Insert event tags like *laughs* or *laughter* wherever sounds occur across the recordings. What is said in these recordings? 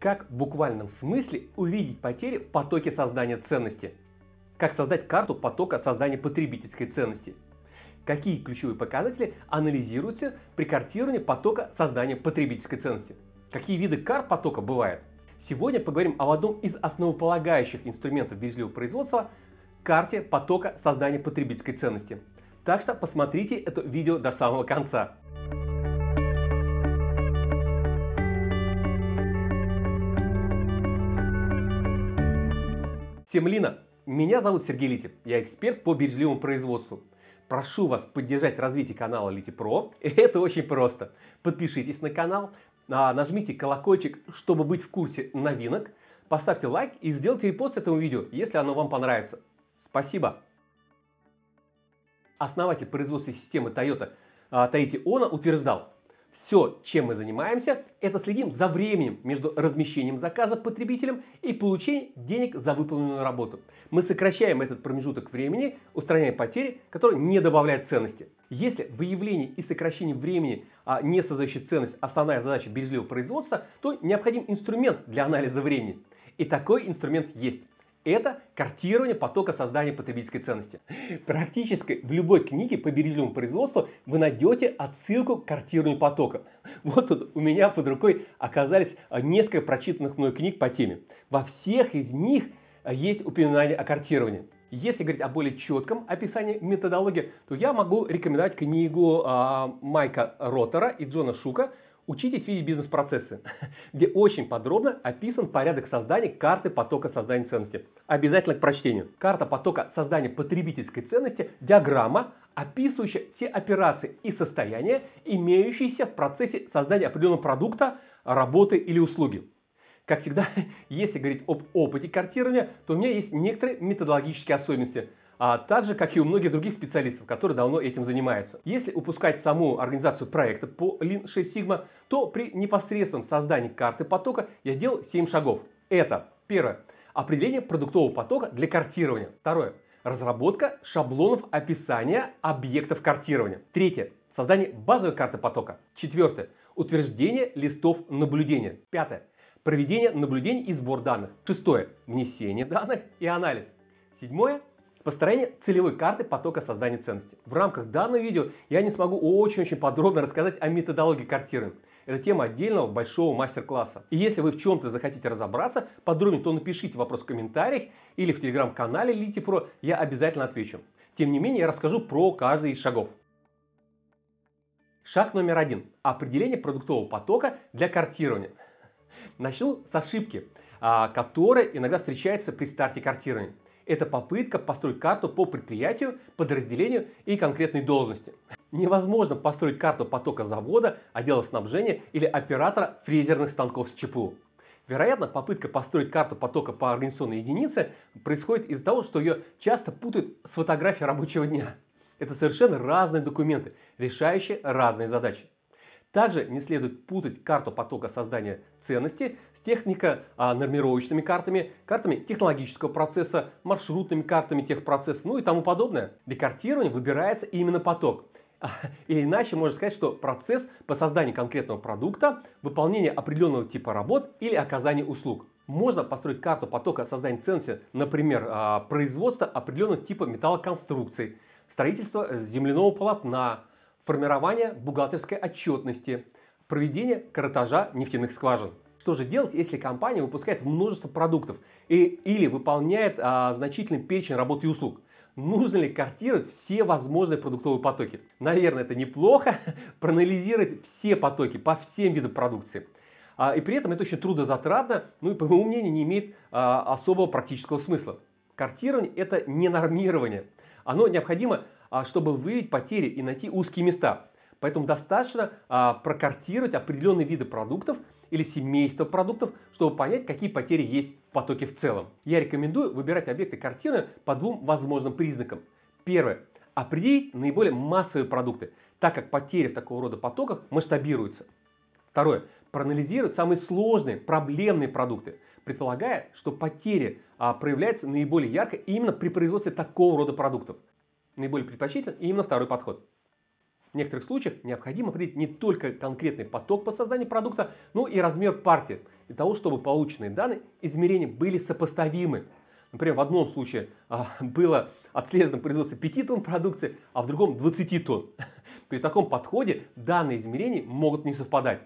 Как в буквальном смысле увидеть потери в потоке создания ценности? Как создать карту потока создания потребительской ценности? Какие ключевые показатели анализируются при картировании потока создания потребительской ценности? Какие виды карт потока бывают? Сегодня поговорим об одном из основополагающих инструментов бережливого производства – карте потока создания потребительской ценности. Так что посмотрите это видео до самого конца. Семлина! Меня зовут Сергей Лити, я эксперт по бережливому производству. Прошу вас поддержать развитие канала Лити Про. *laughs* Это очень просто. Подпишитесь на канал, а, нажмите колокольчик, чтобы быть в курсе новинок, поставьте лайк и сделайте репост этому видео, если оно вам понравится. Спасибо! Основатель производственной системы Toyota а, Таити Она утверждал, все, чем мы занимаемся, это следим за временем между размещением заказа потребителем и получением денег за выполненную работу. Мы сокращаем этот промежуток времени, устраняя потери, которые не добавляют ценности. Если выявление и сокращение времени а, не создающей ценность основная задача бережливого производства, то необходим инструмент для анализа времени. И такой инструмент есть. Это картирование потока создания потребительской ценности. Практически в любой книге по бережливому производству вы найдете отсылку к картированию потока. Вот тут у меня под рукой оказались а, несколько прочитанных мной книг по теме. Во всех из них а, есть упоминание о картировании. Если говорить о более четком описании методологии, то я могу рекомендовать книгу а, Майка Ротера и Джона Шука – Учитесь видеть бизнес-процессы, *laughs* где очень подробно описан порядок создания карты потока создания ценности. Обязательно к прочтению. Карта потока создания потребительской ценности – диаграмма, описывающая все операции и состояния, имеющиеся в процессе создания определенного продукта, работы или услуги. Как всегда, *laughs* если говорить об опыте картирования, то у меня есть некоторые методологические особенности – а также как и у многих других специалистов, которые давно этим занимаются. Если упускать саму организацию проекта по Lean 6 Sigma, то при непосредственном создании карты потока я делал 7 шагов. Это первое. Определение продуктового потока для картирования. Второе. Разработка шаблонов описания объектов картирования. Третье. Создание базовой карты потока. Четвертое. Утверждение листов наблюдения. Пятое. Проведение наблюдений и сбор данных. Шестое. Внесение данных и анализ. Седьмое Построение целевой карты потока создания ценности. В рамках данного видео я не смогу очень-очень подробно рассказать о методологии картирования. Это тема отдельного большого мастер-класса. И если вы в чем-то захотите разобраться подробнее, то напишите вопрос в комментариях или в телеграм-канале Лити Про, я обязательно отвечу. Тем не менее, я расскажу про каждый из шагов. Шаг номер один. Определение продуктового потока для картирования. Начну с ошибки, а, которая иногда встречается при старте картирования. Это попытка построить карту по предприятию, подразделению и конкретной должности. Невозможно построить карту потока завода, отдела снабжения или оператора фрезерных станков с ЧПУ. Вероятно, попытка построить карту потока по организационной единице происходит из-за того, что ее часто путают с фотографией рабочего дня. Это совершенно разные документы, решающие разные задачи. Также не следует путать карту потока создания ценности с техника а, нормировочными картами, картами технологического процесса, маршрутными картами техпроцесса, ну и тому подобное. Для картирования выбирается именно поток. Или *laughs* иначе можно сказать, что процесс по созданию конкретного продукта, выполнение определенного типа работ или оказание услуг. Можно построить карту потока создания ценности, например, а, производства определенного типа металлоконструкций, строительство э, земляного полотна, формирование бухгалтерской отчетности, проведение каратажа нефтяных скважин. Что же делать, если компания выпускает множество продуктов и, или выполняет а, значительный перечень работ и услуг? Нужно ли картировать все возможные продуктовые потоки? Наверное, это неплохо *laughs* проанализировать все потоки по всем видам продукции. А, и при этом это очень трудозатратно, ну и, по моему мнению, не имеет а, особого практического смысла. Картирование – это не нормирование. Оно необходимо а, чтобы выявить потери и найти узкие места. Поэтому достаточно а, прокартировать определенные виды продуктов или семейство продуктов, чтобы понять, какие потери есть в потоке в целом. Я рекомендую выбирать объекты картины по двум возможным признакам. Первое. Определить наиболее массовые продукты, так как потери в такого рода потоках масштабируются. Второе. Проанализировать самые сложные, проблемные продукты, предполагая, что потери а, проявляются наиболее ярко именно при производстве такого рода продуктов наиболее предпочтителен именно второй подход. В некоторых случаях необходимо определить не только конкретный поток по созданию продукта, но и размер партии, для того, чтобы полученные данные измерения были сопоставимы. Например, в одном случае а, было отслежено производство 5 тонн продукции, а в другом 20 тонн. *laughs* При таком подходе данные измерений могут не совпадать.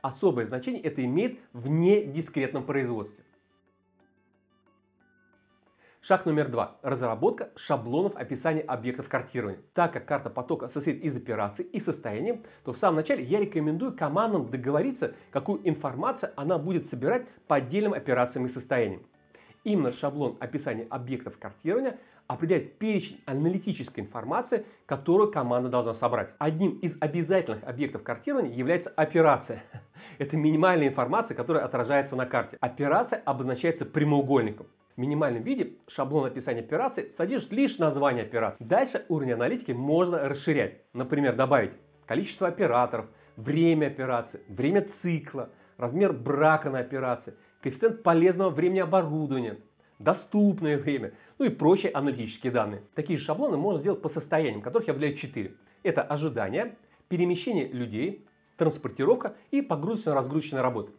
Особое значение это имеет в недискретном производстве. Шаг номер два. Разработка шаблонов описания объектов картирования. Так как карта потока состоит из операций и состояний, то в самом начале я рекомендую командам договориться, какую информацию она будет собирать по отдельным операциям и состояниям. Именно шаблон описания объектов картирования определяет перечень аналитической информации, которую команда должна собрать. Одним из обязательных объектов картирования является операция. *laughs* Это минимальная информация, которая отражается на карте. Операция обозначается прямоугольником минимальном виде шаблон описания операции содержит лишь название операции. Дальше уровень аналитики можно расширять. Например, добавить количество операторов, время операции, время цикла, размер брака на операции, коэффициент полезного времени оборудования, доступное время, ну и прочие аналитические данные. Такие же шаблоны можно сделать по состояниям, которых я выделяю 4. Это ожидание, перемещение людей, транспортировка и погрузочно-разгрузочная работа.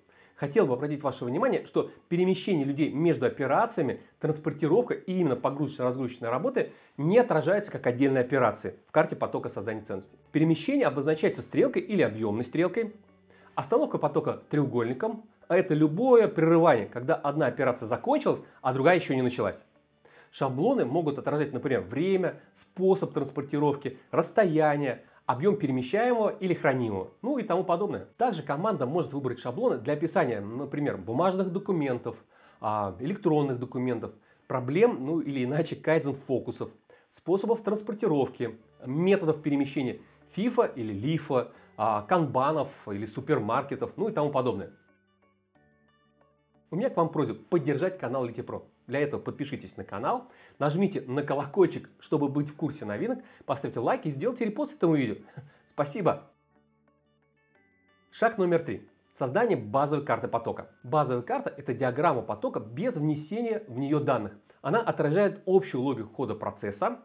Хотел бы обратить ваше внимание, что перемещение людей между операциями, транспортировка и именно погрузочно-разгрузочные работы не отражаются как отдельные операции в карте потока создания ценностей. Перемещение обозначается стрелкой или объемной стрелкой, остановка потока треугольником, а это любое прерывание, когда одна операция закончилась, а другая еще не началась. Шаблоны могут отражать, например, время, способ транспортировки, расстояние, объем перемещаемого или хранимого, ну и тому подобное. Также команда может выбрать шаблоны для описания, например, бумажных документов, а, электронных документов, проблем, ну или иначе кайдзен фокусов, способов транспортировки, методов перемещения фифа или лифа, канбанов или супермаркетов, ну и тому подобное. У меня к вам просьба поддержать канал Литипро. Для этого подпишитесь на канал, нажмите на колокольчик, чтобы быть в курсе новинок, поставьте лайк и сделайте репост этому видео. *laughs* Спасибо! Шаг номер три. Создание базовой карты потока. Базовая карта – это диаграмма потока без внесения в нее данных. Она отражает общую логику хода процесса.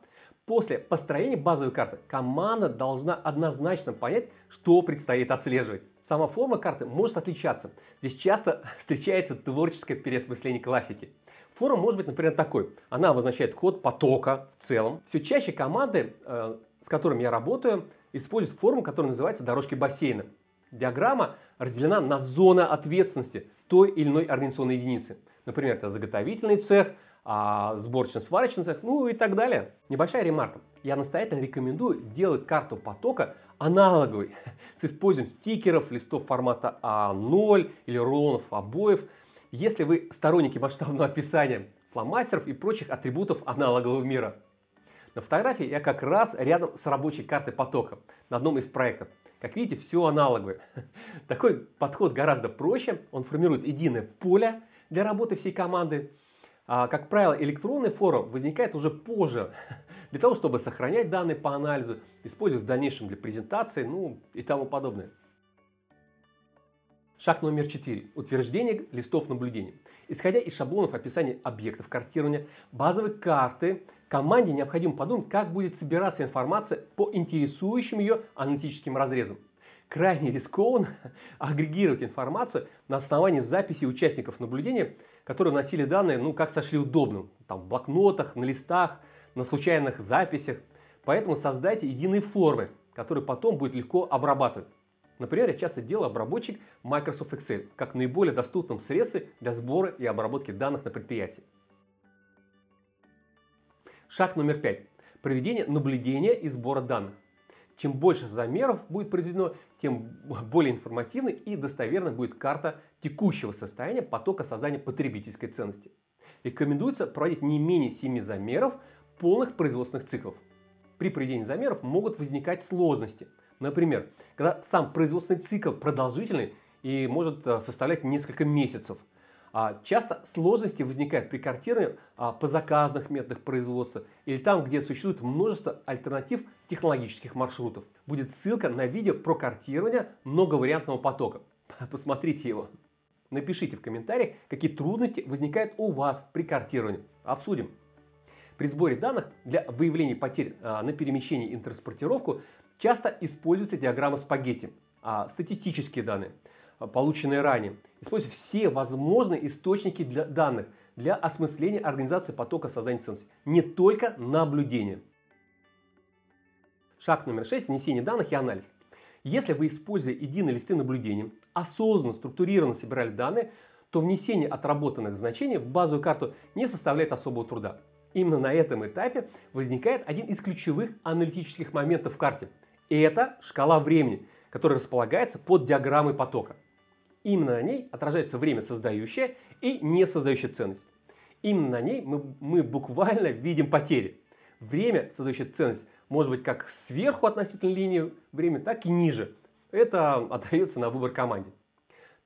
После построения базовой карты команда должна однозначно понять, что предстоит отслеживать. Сама форма карты может отличаться. Здесь часто *laughs* встречается творческое переосмысление классики. Форма может быть, например, такой. Она обозначает код потока в целом. Все чаще команды, э, с которыми я работаю, используют форму, которая называется дорожки бассейна. Диаграмма разделена на зоны ответственности той или иной организационной единицы. Например, это заготовительный цех, а, сборочно-сварочный цех, ну и так далее. Небольшая ремарка. Я настоятельно рекомендую делать карту потока аналоговой *laughs* с использованием стикеров, листов формата А0 или рулонов обоев – если вы сторонники масштабного описания фломастеров и прочих атрибутов аналогового мира. На фотографии я как раз рядом с рабочей картой потока на одном из проектов. Как видите, все аналоговое. *laughs* Такой подход гораздо проще, он формирует единое поле для работы всей команды. А, как правило, электронный форум возникает уже позже, *laughs* для того, чтобы сохранять данные по анализу, использовать в дальнейшем для презентации ну, и тому подобное. Шаг номер 4. Утверждение листов наблюдения. Исходя из шаблонов описания объектов картирования, базовой карты, команде необходимо подумать, как будет собираться информация по интересующим ее аналитическим разрезам. Крайне рискованно *laughs* агрегировать информацию на основании записи участников наблюдения, которые носили данные, ну, как сошли удобным, там, в блокнотах, на листах, на случайных записях. Поэтому создайте единые формы, которые потом будет легко обрабатывать. Например, я часто делаю обработчик Microsoft Excel как наиболее доступном средстве для сбора и обработки данных на предприятии. Шаг номер пять. Проведение наблюдения и сбора данных. Чем больше замеров будет произведено, тем *laughs* более информативной и достоверной будет карта текущего состояния потока создания потребительской ценности. Рекомендуется проводить не менее 7 замеров полных производственных циклов. При проведении замеров могут возникать сложности – Например, когда сам производственный цикл продолжительный и может э, составлять несколько месяцев. А часто сложности возникают при картировании а, по заказных методах производства или там, где существует множество альтернатив технологических маршрутов. Будет ссылка на видео про картирование многовариантного потока. *laughs* Посмотрите его. Напишите в комментариях, какие трудности возникают у вас при картировании. Обсудим. При сборе данных для выявления потерь а, на перемещение и транспортировку Часто используется диаграмма спагетти, а, статистические данные, а, полученные ранее. Используя все возможные источники для данных для осмысления организации потока создания ценностей, не только наблюдения. Шаг номер 6. Внесение данных и анализ. Если вы, используя единые листы наблюдения, осознанно, структурированно собирали данные, то внесение отработанных значений в базовую карту не составляет особого труда. Именно на этом этапе возникает один из ключевых аналитических моментов в карте – и это шкала времени, которая располагается под диаграммой потока. Именно на ней отражается время создающее и не создающее ценность. Именно на ней мы, мы буквально видим потери. Время, создающее ценность, может быть как сверху относительно линии времени, так и ниже. Это отдается на выбор команде.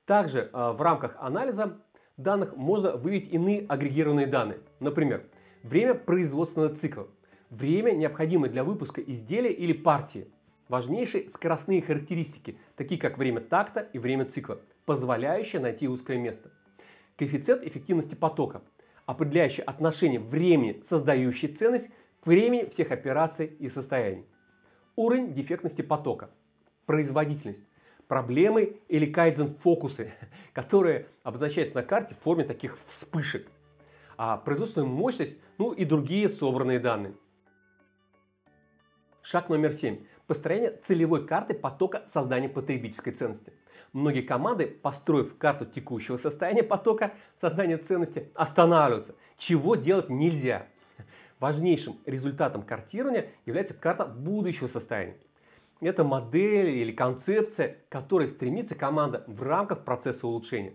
Также а, в рамках анализа данных можно выявить иные агрегированные данные. Например, время производственного цикла, время, необходимое для выпуска изделия или партии, Важнейшие скоростные характеристики, такие как время такта и время цикла, позволяющие найти узкое место. Коэффициент эффективности потока, определяющий отношение времени, создающей ценность, к времени всех операций и состояний. Уровень дефектности потока, производительность, проблемы или кайдзен-фокусы, *laughs* которые обозначаются на карте в форме таких вспышек, а производственную мощность, ну и другие собранные данные. Шаг номер семь построение целевой карты потока создания потребительской ценности. Многие команды, построив карту текущего состояния потока создания ценности, останавливаются, чего делать нельзя. Важнейшим результатом картирования является карта будущего состояния. Это модель или концепция, к которой стремится команда в рамках процесса улучшения.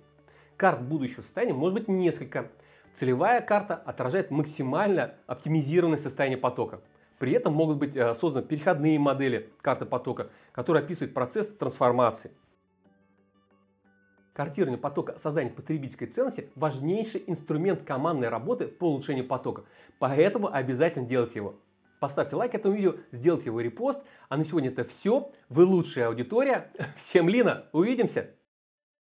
Карт будущего состояния может быть несколько. Целевая карта отражает максимально оптимизированное состояние потока – при этом могут быть э, созданы переходные модели карты потока, которые описывают процесс трансформации. Картирование потока создания потребительской ценности – важнейший инструмент командной работы по улучшению потока, поэтому обязательно делайте его. Поставьте лайк этому видео, сделайте его репост. А на сегодня это все. Вы лучшая аудитория. Всем Лина, увидимся!